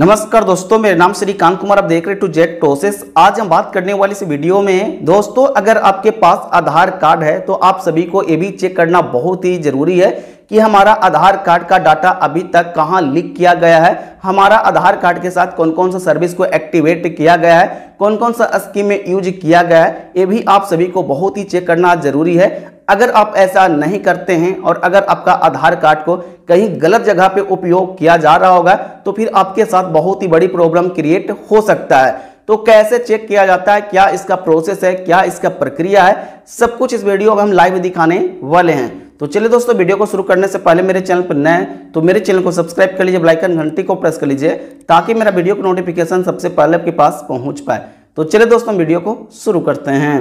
नमस्कार दोस्तों मेरा नाम श्री कांत कुमार आप देख रहे टू जेट प्रोसेस आज हम बात करने वाली इस वीडियो में दोस्तों अगर आपके पास आधार कार्ड है तो आप सभी को ये भी चेक करना बहुत ही जरूरी है कि हमारा आधार कार्ड का डाटा अभी तक कहाँ लीक किया गया है हमारा आधार कार्ड के साथ कौन कौन सा सर्विस को एक्टिवेट किया गया है कौन कौन सा स्कीम में यूज किया गया है ये भी आप सभी को बहुत ही चेक करना जरूरी है अगर आप ऐसा नहीं करते हैं और अगर आपका आधार कार्ड को कहीं गलत जगह पे उपयोग किया जा रहा होगा तो फिर आपके साथ बहुत ही बड़ी प्रॉब्लम क्रिएट हो सकता है तो कैसे चेक किया जाता है क्या इसका प्रोसेस है क्या इसका प्रक्रिया है सब कुछ इस वीडियो में हम लाइव दिखाने वाले हैं तो चलिए दोस्तों वीडियो को शुरू करने से पहले मेरे चैनल पर नए हैं तो मेरे चैनल को सब्सक्राइब कर लीजिए ब्लाइकन घंटी को प्रेस कर लीजिए ताकि मेरा वीडियो का नोटिफिकेशन सबसे पहले आपके पास पहुँच पाए तो चलिए दोस्तों वीडियो को शुरू करते हैं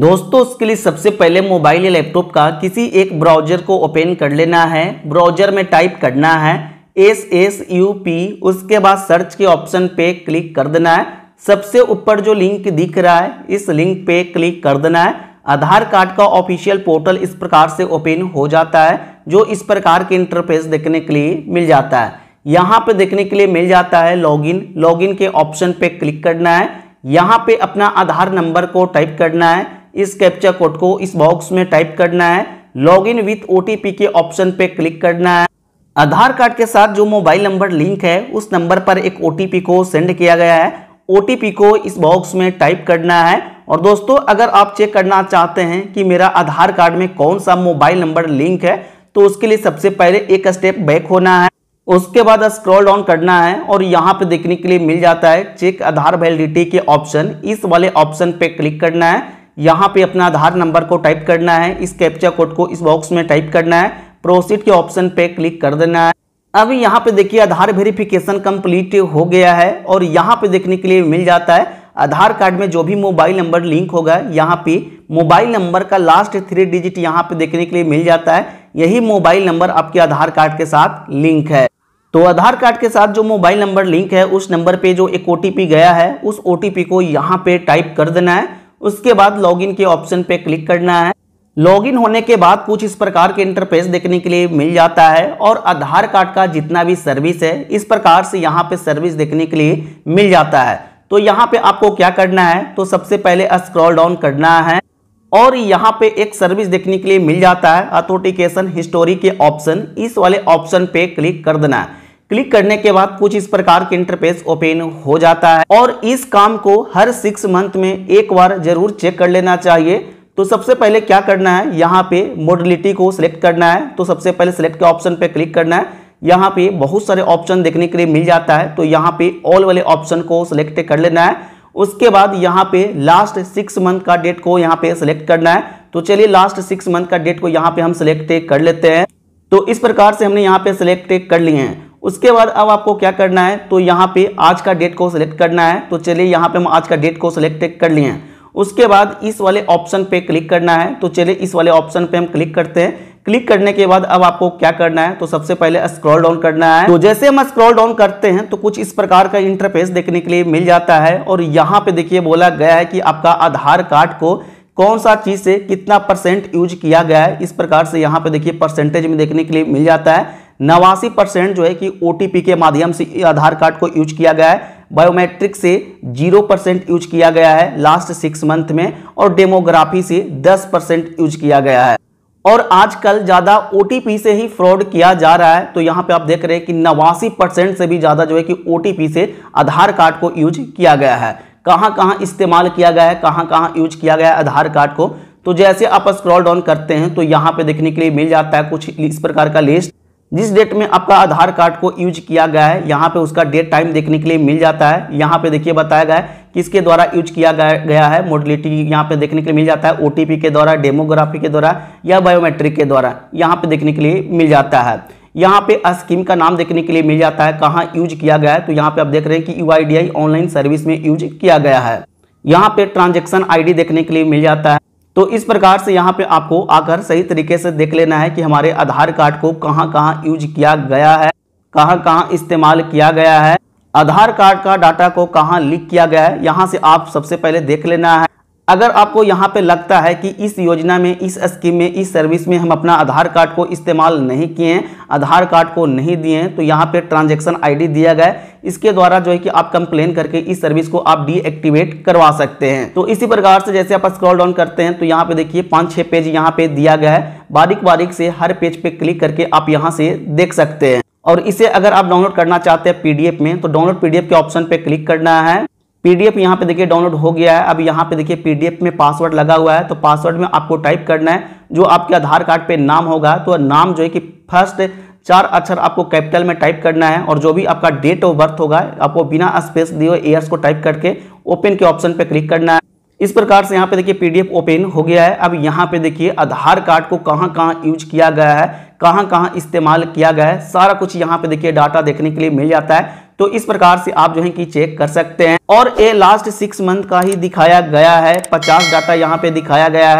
दोस्तों उसके लिए सबसे पहले मोबाइल या लैपटॉप का किसी एक ब्राउजर को ओपन कर लेना है ब्राउजर में टाइप करना है एस एस यू पी उसके बाद सर्च के ऑप्शन पे क्लिक कर देना है सबसे ऊपर जो लिंक दिख रहा है इस लिंक पे क्लिक कर देना है आधार कार्ड का ऑफिशियल पोर्टल इस प्रकार से ओपन हो जाता है जो इस प्रकार के इंटरफेस देखने के लिए मिल जाता है यहाँ पे देखने के लिए मिल जाता है लॉगिन लॉगिन के ऑप्शन पे क्लिक करना है यहाँ पे अपना आधार नंबर को टाइप करना है इस कैप्चा कोड को इस बॉक्स में टाइप करना है लॉग इन विथ ओ के ऑप्शन पे क्लिक करना है आधार कार्ड के साथ जो मोबाइल नंबर लिंक है उस नंबर पर एक ओ को सेंड किया गया है ओ को इस बॉक्स में टाइप करना है और दोस्तों अगर आप चेक करना चाहते हैं कि मेरा आधार कार्ड में कौन सा मोबाइल नंबर लिंक है तो उसके लिए सबसे पहले एक स्टेप बैक होना है उसके बाद स्क्रॉल डाउन करना है और यहाँ पे देखने के लिए मिल जाता है चेक आधार वैलिडिटी के ऑप्शन इस वाले ऑप्शन पे क्लिक करना है यहाँ पे अपना आधार नंबर को टाइप करना है इस कैप्चा कोड को इस बॉक्स में टाइप करना है प्रोसीड के ऑप्शन पे क्लिक कर देना है अब यहाँ पे देखिए आधार वेरिफिकेशन कंप्लीट हो गया है और यहाँ पे देखने के लिए मिल जाता है आधार कार्ड में जो भी मोबाइल नंबर लिंक होगा यहाँ पे मोबाइल नंबर का लास्ट थ्री डिजिट यहाँ पे देखने के लिए मिल जाता है यही मोबाइल नंबर आपके आधार कार्ड के साथ लिंक है तो आधार कार्ड के साथ जो मोबाइल नंबर लिंक है उस नंबर पे जो एक ओ गया है उस ओ को यहाँ पे टाइप कर देना है उसके बाद लॉगिन के ऑप्शन पे क्लिक करना है लॉगिन होने के बाद कुछ इस प्रकार के इंटरफेस देखने के लिए मिल जाता है और आधार कार्ड का जितना भी सर्विस है इस प्रकार से यहाँ पे सर्विस देखने के लिए मिल जाता है तो यहाँ पे आपको क्या करना है तो सबसे पहले स्क्रॉल डाउन करना है और यहाँ पे एक सर्विस देखने के लिए मिल जाता है अथोटिकेशन हिस्टोरी के ऑप्शन इस वाले ऑप्शन पे क्लिक कर देना है क्लिक करने के बाद कुछ इस प्रकार के इंटरफेस ओपन हो जाता है और इस काम को हर सिक्स मंथ में एक बार जरूर चेक कर लेना चाहिए तो सबसे पहले क्या करना है यहाँ पे मोडलिटी को सिलेक्ट करना है तो सबसे पहले सिलेक्ट के ऑप्शन पे क्लिक करना है यहाँ पे बहुत सारे ऑप्शन देखने के लिए मिल जाता है तो यहाँ पे ऑल वाले ऑप्शन को सिलेक्ट कर लेना है उसके बाद यहाँ पे लास्ट सिक्स मंथ का डेट को यहाँ पे सिलेक्ट करना है तो चलिए लास्ट सिक्स मंथ का डेट को यहाँ पे हम सिलेक्ट कर लेते हैं तो इस प्रकार से हमने यहाँ पे सिलेक्ट कर लिए हैं उसके बाद अब आपको क्या करना है तो यहाँ पे आज का डेट को सिलेक्ट करना है तो चलिए यहाँ पे हम आज का डेट को सिलेक्ट कर लिए हैं उसके बाद इस वाले ऑप्शन पे क्लिक करना है तो चलिए इस वाले ऑप्शन पे हम क्लिक करते हैं क्लिक करने के बाद अब आपको क्या करना है तो सबसे पहले स्क्रॉल डाउन करना है तो जैसे हम स्क्रॉल डाउन करते हैं तो कुछ इस प्रकार का इंटरफेस देखने के लिए मिल जाता है और यहाँ पे देखिए बोला गया है कि आपका आधार कार्ड को कौन सा चीज से कितना परसेंट यूज किया गया है इस प्रकार से यहाँ पे देखिए परसेंटेज में देखने के लिए मिल जाता है नवासी परसेंट जो है कि ओ के माध्यम से आधार कार्ड को यूज किया गया है बायोमेट्रिक से जीरो परसेंट यूज किया गया है लास्ट सिक्स मंथ में और डेमोग्राफी से दस परसेंट यूज किया गया है और आजकल ज़्यादा ओ से ही फ्रॉड किया जा रहा है तो यहाँ पे आप देख रहे हैं कि नवासी परसेंट से भी ज़्यादा जो है कि ओ से आधार कार्ड को यूज किया गया है कहाँ कहाँ इस्तेमाल किया गया है कहाँ कहाँ यूज किया गया है आधार कार्ड को तो जैसे आप स्क्रॉल डाउन करते हैं तो यहाँ पे देखने के लिए मिल जाता है कुछ इस प्रकार का लिस्ट जिस डेट में आपका आधार कार्ड को यूज किया गया है यहाँ पे उसका डेट टाइम देखने के लिए मिल जाता है यहाँ पे देखिए बताया गया है किसके द्वारा यूज किया गया है मोडलिटी यहाँ पे देखने के लिए मिल जाता है ओ के द्वारा डेमोग्राफी के द्वारा या बायोमेट्रिक के द्वारा यहाँ पे देखने के लिए मिल जाता है यहाँ पे स्कीम का नाम देखने के लिए मिल जाता है कहाँ यूज किया गया है तो यहाँ पे आप देख रहे हैं कि यू ऑनलाइन सर्विस में यूज किया गया है यहाँ पे ट्रांजेक्शन आई देखने के लिए मिल जाता है तो इस प्रकार से यहाँ पे आपको आकर सही तरीके से देख लेना है कि हमारे आधार कार्ड को कहाँ कहाँ यूज किया गया है कहाँ कहाँ इस्तेमाल किया गया है आधार कार्ड का डाटा को कहाँ लिक किया गया है यहाँ से आप सबसे पहले देख लेना है अगर आपको यहाँ पे लगता है कि इस योजना में इस स्कीम में इस सर्विस में हम अपना आधार कार्ड को इस्तेमाल नहीं किए हैं आधार कार्ड को नहीं दिए हैं तो यहाँ पे ट्रांजैक्शन आईडी दिया गया है इसके द्वारा जो है कि आप कंप्लेन करके इस सर्विस को आप डीएक्टिवेट करवा सकते हैं तो इसी प्रकार से जैसे आप स्क्रॉल डाउन करते हैं तो यहाँ पे देखिए पाँच छः पेज यहाँ पे दिया गया है बारीक बारीक से हर पेज पे क्लिक करके आप यहाँ से देख सकते हैं और इसे अगर आप डाउनलोड करना चाहते हैं पीडीएफ में तो डाउनलोड पीडीएफ के ऑप्शन पे क्लिक करना है पीडीएफ यहाँ पे देखिए डाउनलोड हो गया है अब यहाँ पे देखिए पीडीएफ में पासवर्ड लगा हुआ है तो पासवर्ड में आपको टाइप करना है जो आपके आधार कार्ड पे नाम होगा तो नाम जो है कि फर्स्ट चार अक्षर आपको कैपिटल में टाइप करना है और जो भी आपका डेट ऑफ बर्थ होगा आपको बिना स्पेस दिए ईयर्स को टाइप करके ओपन के ऑप्शन पे क्लिक करना है इस प्रकार से यहाँ पे देखिए पीडीएफ ओपन हो गया है अब यहाँ पे देखिए आधार कार्ड को कहाँ कहाँ यूज किया गया है कहाँ कहाँ इस्तेमाल किया गया है सारा कुछ यहाँ पे देखिए डाटा देखने के लिए मिल जाता है तो इस प्रकार से आप जो है कि चेक कर सकते हैं और ये लास्ट सिक्स मंथ का ही दिखाया गया है पचास डाटा यहाँ पे दिखाया गया है